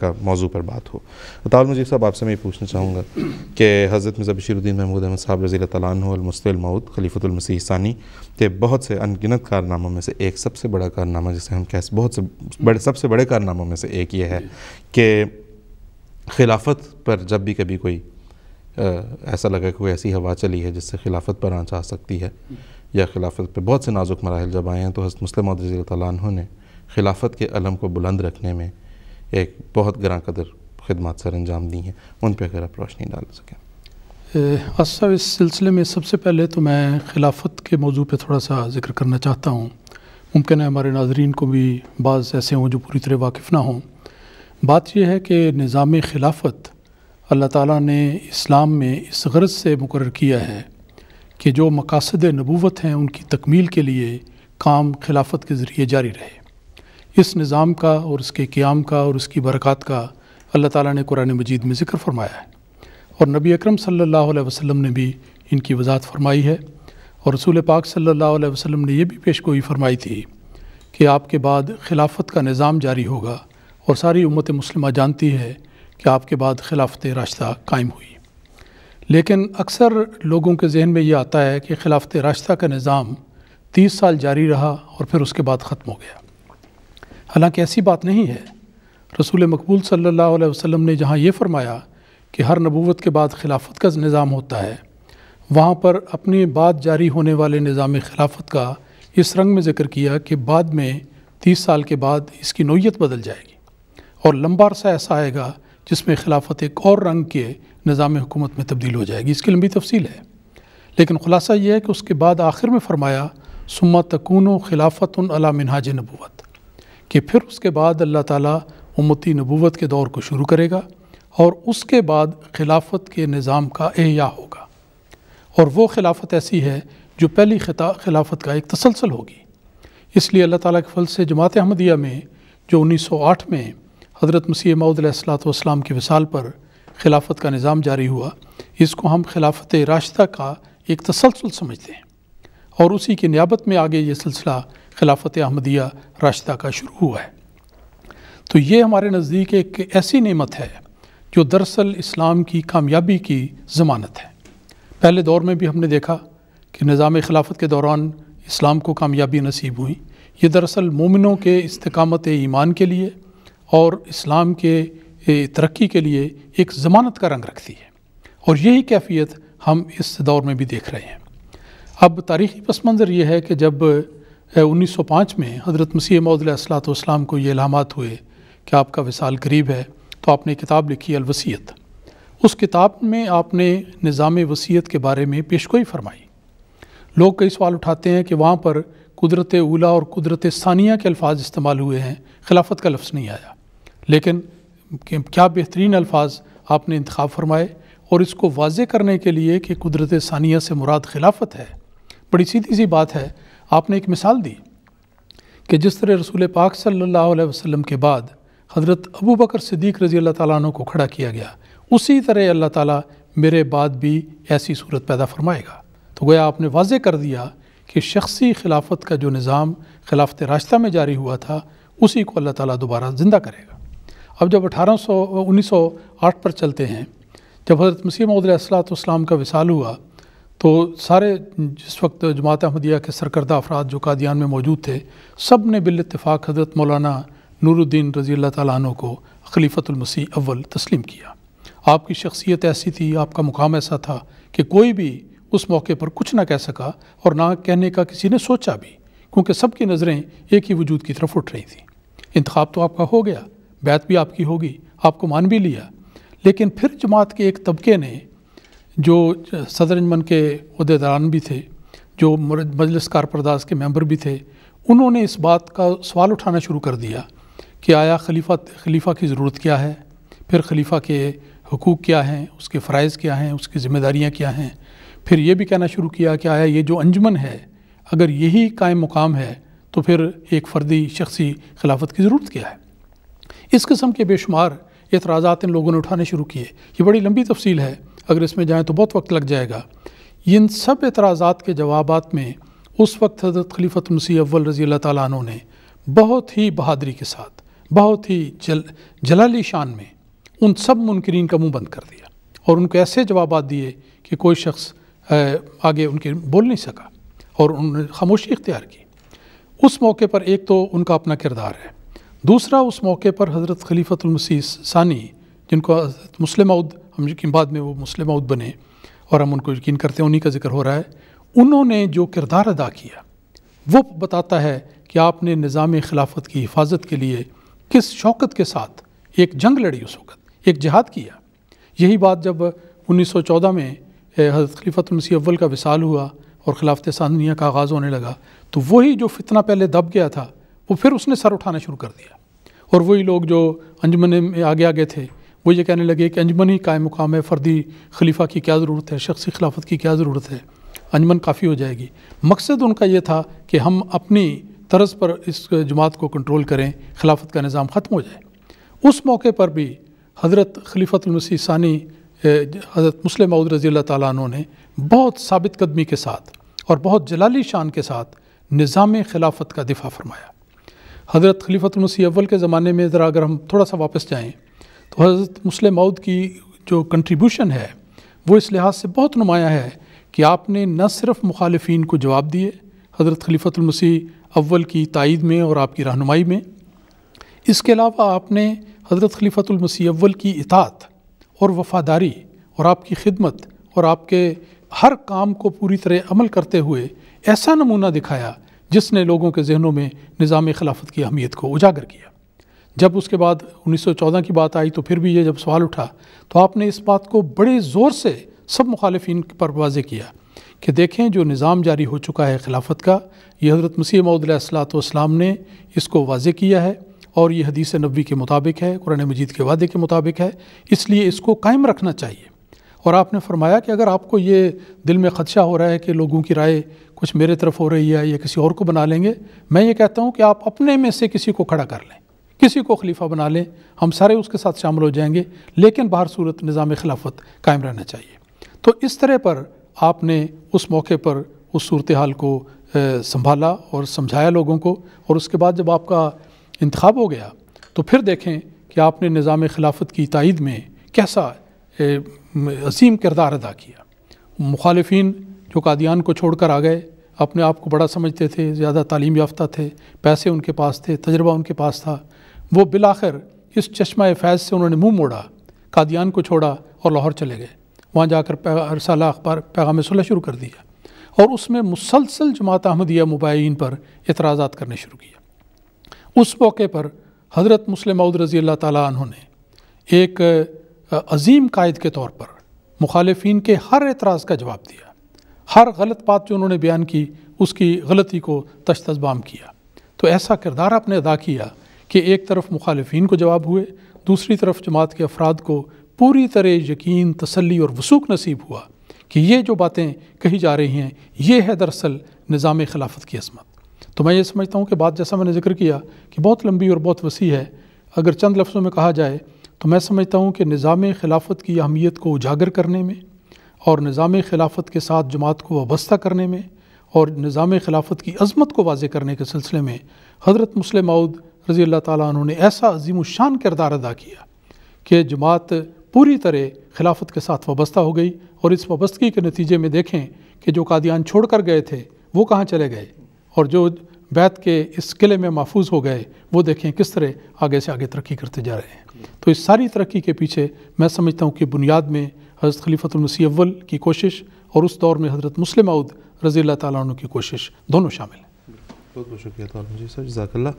का मौजू पर बात हो तार मुजीब साहब आपसे मैं ये पूछना चाहूँगा कि हज़रत मिर्ज़ा बशीरुद्दीन महमूद अहमद साहब रज़ी तमस्तमऊद खलीफतमसी के बहुत से अनगिनत कारनामों में से एक सबसे बड़ा कारनामा जिसे हम कह बहुत से बड़े सबसे बड़े कारनामों में से एक ये है कि खिलाफत पर जब भी कभी कोई ऐसा लगा कि कोई ऐसी हवा चली है जिससे खिलाफत पर आँच आ सकती है या खिलाफत पर बहुत से नाजुक मराहल जब आए हैं तो हस्त मुस्लिम रजी तन ने खिलाफत के अलम को बुलंद रखने में एक बहुत ग्रां कदर खदमात सर अंजाम दी हैं उन पर अगर आप रोशनी डाल सकें असब अच्छा, इस सिलसिले में सबसे पहले तो मैं खिलाफत के मौजू पर थोड़ा सा जिक्र करना चाहता हूँ मुमकिन है हमारे नाजरीन को भी बाज़ ऐसे हों जो पूरी तरह वाकिफ़ ना हों बात यह है कि निज़ाम खिलाफत अल्लाह ताला ने इस्लाम में इस गर्ज से मुकर किया है कि जो मकासद नबूवत हैं उनकी तकमील के लिए काम खिलाफत के ज़रिए जारी रहे इस निज़ाम का और उसके क़्याम का और उसकी बरक़ात का अल्लाह ताला ने कुरान मजीद में ज़िक्र फरमाया है और नबी अकरम सल्लल्लाहु अलैहि वसल्लम ने भी इनकी वजाहत फरमाई है और रसूल पाक सल्लल्लाहु अलैहि वसल्लम ने यह भी पेश गोई फरमाई थी कि आपके बाद खिलाफत का निज़ाम जारी होगा और सारी उम्मत मुस्लिमा जानती है कि आपके बाद खिलाफत रास्ता कायम हुई लेकिन अक्सर लोगों के जहन में ये आता है कि खिलाफत रास्ता का निज़ाम तीस साल जारी रहा और फिर उसके बाद ख़त्म हो गया हालांकि ऐसी बात नहीं है रसूल मकबूल सल्लल्लाहु अलैहि वसल्लम ने जहाँ ये फरमाया कि हर नबूवत के बाद खिलाफत का निज़ाम होता है वहाँ पर अपने बाद जारी होने वाले निज़ाम खिलाफत का इस रंग में ज़िक्र किया कि बाद में तीस साल के बाद इसकी नोयत बदल जाएगी और लंबा अरसा ऐसा आएगा जिसमें खिलाफत एक और रंग के निज़ाम हुकूमत में तब्दील हो जाएगी इसकी लंबी तफसील है लेकिन खुलासा यह है कि उसके बाद आखिर में फरमाया सुम्मा तकून खिलाफत अला मिनहाज नबूत कि फिर उसके बाद अल्लाह ताला उम्मती नबूवत के दौर को शुरू करेगा और उसके बाद खिलाफत के निज़ाम का एहया होगा और वो खिलाफत ऐसी है जो पहली खिता खिलाफत का एक तसलसल होगी इसलिए अल्लाह ताला के फल से जमात अहमदिया में जो 1908 में हज़रत मसीह मऊदलाम के विसाल पर खिलाफत का निज़ाम जारी हुआ इसको हम खिलाफत राशदा का एक तसलसल समझते हैं और उसी की नियाबत में आगे ये सिलसिला खिलाफत अहमदिया रास्ता का शुरू हुआ है तो ये हमारे नज़दीक एक ऐसी नेमत है जो दरअसल इस्लाम की कामयाबी की ज़मानत है पहले दौर में भी हमने देखा कि निज़ाम खिलाफत के दौरान इस्लाम को कामयाबी नसीब हुई ये दरअसल मोमिनों के इस्तकामत ईमान के लिए और इस्लाम के तरक्की के लिए एक ज़मानत का रंग रखती है और यही कैफियत हम इस दौर में भी देख रहे हैं अब तारीख़ी पस मंज़र ये है कि जब 1905 में हज़रत मसीह मौदलाम को ये इलामत हुए कि आपका विसाल करीब है तो आपने किताब लिखी अलवसीत उस किताब में आपने निज़ाम वसीयत के बारे में पेशगोई फरमाई लोग कई सवाल उठाते हैं कि वहाँ पर कुदरत उला और कुदरत सानिया के अल्फाज इस्तेमाल हुए हैं खिलाफत का लफ्ज़ नहीं आया लेकिन क्या बेहतरीन अल्फाज आपने इंतखा फरमाए और इसको वाज करने के लिए कि कुदरत सानिया से मुराद खिलाफत है बड़ी सीधी सी बात है आपने एक मिसाल दी कि जिस तरह रसूल पाक सल्लल्लाहु अलैहि वसल्लम के बाद हज़रत अबू बकर सिद्दीक रज़ी अल्लाह ताली को खड़ा किया गया उसी तरह अल्लाह ताला मेरे बाद भी ऐसी सूरत पैदा फरमाएगा तो गोया आपने वाज कर दिया कि शख्सी खिलाफत का जो निज़ाम खिलाफत रास्ता में जारी हुआ था उसी को अल्लाह ताला दोबारा ज़िंदा करेगा अब जब अठारह सौ उन्नीस सौ आठ पर चलते हैं जब हज़रत मसीह मदलाम का विसाल हुआ तो सारे जिस वक्त जमात अहमदिया के सरकर्दा अफराद जो कादियान में मौजूद थे सब ने इतफ़ाक़ हज़रत मौलाना नूरुद्दीन रज़ी अल्लाह तु को खलीफतमसीह अव्वल तस्लीम किया आपकी शख्सियत ऐसी थी आपका मुकाम ऐसा था कि कोई भी उस मौके पर कुछ ना कह सका और ना कहने का किसी ने सोचा भी क्योंकि सबकी नज़रें एक ही वजूद की तरफ उठ रही थी इंतखब तो आपका हो गया बैत भी आपकी होगी आपको मान भी लिया लेकिन फिर जमात के एक तबके ने जो सदर अंजमन के अहदेदारान भी थे जो मजलिस कारपरदास के मेंबर भी थे उन्होंने इस बात का सवाल उठाना शुरू कर दिया कि आया खलीफा खलीफा की ज़रूरत क्या है फिर खलीफा के हकूक़ क्या हैं उसके फ़रज़ क्या हैं उसकी ज़िम्मेदारियाँ क्या हैं फिर ये भी कहना शुरू किया कि आया ये जो अंजमन है अगर यही कायम मुकाम है तो फिर एक फ़र्दी शख्सी खिलाफत की ज़रूरत क्या है इस किस्म के बेशुमार एतराज़ात इन लोगों ने उठाने शुरू किए ये बड़ी लंबी तफसील है अगर इसमें जाएँ तो बहुत वक्त लग जाएगा इन सब एतराजा के जवाब में उस वक्त हजरत खलीफत मसीह अव्वल रज़ी अल्लाह तु ने बहुत ही बहादरी के साथ बहुत ही जल जलाली शान में उन सब मुनकरीन का मुंह बंद कर दिया और उनको ऐसे जवाब दिए कि कोई शख्स आगे उनके बोल नहीं सका और उन्होंने खामोशी इख्तियार की उस मौके पर एक तो उनका अपना किरदार है दूसरा उस मौके पर हज़रत खलीफतमसी सानी जिनको मुस्लिम हम यकीन बाद में वो मुस्लिम मऊद बने और हम उनको यकीन करते हैं उन्हीं का जिक्र हो रहा है उन्होंने जो किरदार अदा किया वो बताता है कि आपने निज़ाम खिलाफत की हिफाजत के लिए किस शौकत के साथ एक जंग लड़ी उस वक़्त एक जहाद किया यही बात जब 1914 में हजरत खलीफत मसी अव्वल का विसाल हुआ और खिलाफत सानिया का आगाज़ होने लगा तो वही जो फितना पहले दब गया था वो फिर उसने सर उठाना शुरू कर दिया और वही लोग जो अंजमन में आगे आगे थे वो ये कहने लगे कि अंजमन ही कायम मुकाम है फ़र्दी खलीफा की क्या ज़रूरत है शख्सी खिलाफत की क्या ज़रूरत है अंजमन काफ़ी हो जाएगी मकसद उनका यह था कि हम अपनी तर्ज पर इस जमात को कंट्रोल करें खिलाफत का निज़ाम ख़त्म हो जाए उस मौके पर भी हज़रत खलीफतमसी सानी हज़रत मुस्लिम मऊद रज़ी तु ने बहुत साबित कदमी के साथ और बहुत जलाली शान के साथ निज़ाम खिलाफत का दिफा फरमाया हज़रत खलीफतमसी अव्वल के ज़माने में ज़रा अगर हम थोड़ा सा वापस जाएँ तो हज़रत मुस्लिम मऊद की जो कंट्रीब्यूशन है वो इस लिहाज से बहुत नुमाया है कि आपने न सिर्फ मुखालफी को जवाब दिए हज़रत खलीफतमसीह अव्वल की तइद में और आपकी रहनुमाई में इसके अलावा आपने हज़रत खलीफतमसी अव्वल की इतात और वफ़ादारी और आपकी खिदमत और आपके हर काम को पूरी तरह अमल करते हुए ऐसा नमूना दिखाया जिसने लोगों के जहनों में निज़ाम खिलाफत की अहमियत को उजागर किया जब उसके बाद 1914 की बात आई तो फिर भी ये जब सवाल उठा तो आपने इस बात को बड़े ज़ोर से सब मुखालफी पर वाज़ किया कि देखें जो निज़ाम जारी हो चुका है खिलाफत का ये हज़रत मसीह मौदलाम ने इसको वाज़ किया है और ये हदीस नबी के मुताबिक है कुरान मजीद के वादे के मुताबिक है इसलिए इसको कायम रखना चाहिए और आपने फरमाया कि अगर आपको ये दिल में ख़दशा हो रहा है कि लोगों की राय कुछ मेरे तरफ हो रही है या किसी और को बना लेंगे मैं ये कहता हूँ कि आप अपने में से किसी को खड़ा कर लें किसी को खलीफा बना लें हम सारे उसके साथ शामिल हो जाएंगे लेकिन बाहर सूरत निज़ाम खिलाफत कायम रहना चाहिए तो इस तरह पर आपने उस मौके पर उस सूरत हाल को संभाला और समझाया लोगों को और उसके बाद जब आपका इंतखब हो गया तो फिर देखें कि आपने निज़ाम खिलाफत की तइद में कैसा असीम किरदार अदा किया मुखालफन जो कादियान को छोड़ कर आ गए अपने आप को बड़ा समझते थे ज़्यादा तालीम याफ्ता थे पैसे उनके पास थे तजर्बा उनके पास था वो बिल आखिर इस चश्मा फैज़ से उन्होंने मुंह मोड़ा कादियान को छोड़ा और लाहौर चले गए वहाँ जाकर अरसाल अखबार पैगाम सुलह शुरू कर दिया और उसमें मुसलसल जमात अहमदिया मुबाइन पर एतराज़ा करने शुरू किया उस मौके पर हज़रत मुस्लिम मऊद रज़ी अल्लाह तु ने एक अजीम कायद के तौर पर मुखालफी के हर एतराज़ का जवाब दिया हर गलत बात जो उन्होंने बयान की उसकी गलती को तशतजबाम किया तो ऐसा किरदार आपने अदा किया कि एक तरफ मुखालफी को जवाब हुए दूसरी तरफ जमात के अफराद को पूरी तरह यकीन तसली और वसूख नसीब हुआ कि ये जो बातें कही जा रही हैं ये है दरअसल निज़ाम खिलाफत की असमत तो मैं ये समझता हूँ कि बात जैसा मैंने जिक्र किया कि बहुत लंबी और बहुत वसी है अगर चंद लफ्ज़ों में कहा जाए तो मैं समझता हूँ कि निज़ाम खिलाफत की अहमियत को उजागर करने में और निज़ाम खिलाफत के साथ जमात को वाबस्ता करने में और निज़ाम खिलाफत की अज़मत को वाजे करने के सिलसिले में हज़रत मुस्लिम मऊद रज़ी अल्लाह ताली ने ऐसा अजीम शान किरदार अदा किया कि जमात पूरी तरह खिलाफत के साथ वाबस्ता हो गई और इस वाबस्तगी के नतीजे में देखें कि जो कादियान छोड़ कर गए थे वो कहाँ चले गए और जो बैत के इस किले में महफूज हो गए वो देखें किस तरह आगे से आगे तरक्की करते जा रहे हैं तो इस सारी तरक्की के पीछे मैं समझता हूँ कि बुनियाद में हज़रत खलीफतमसी अव्वल की कोशिश और उस दौर में हज़रत मुस्लिम आउद रज़ी अल्लाह की कोशिश दोनों शामिल हैं बहुत बहुत शुक्रिया सर जजाकल्ला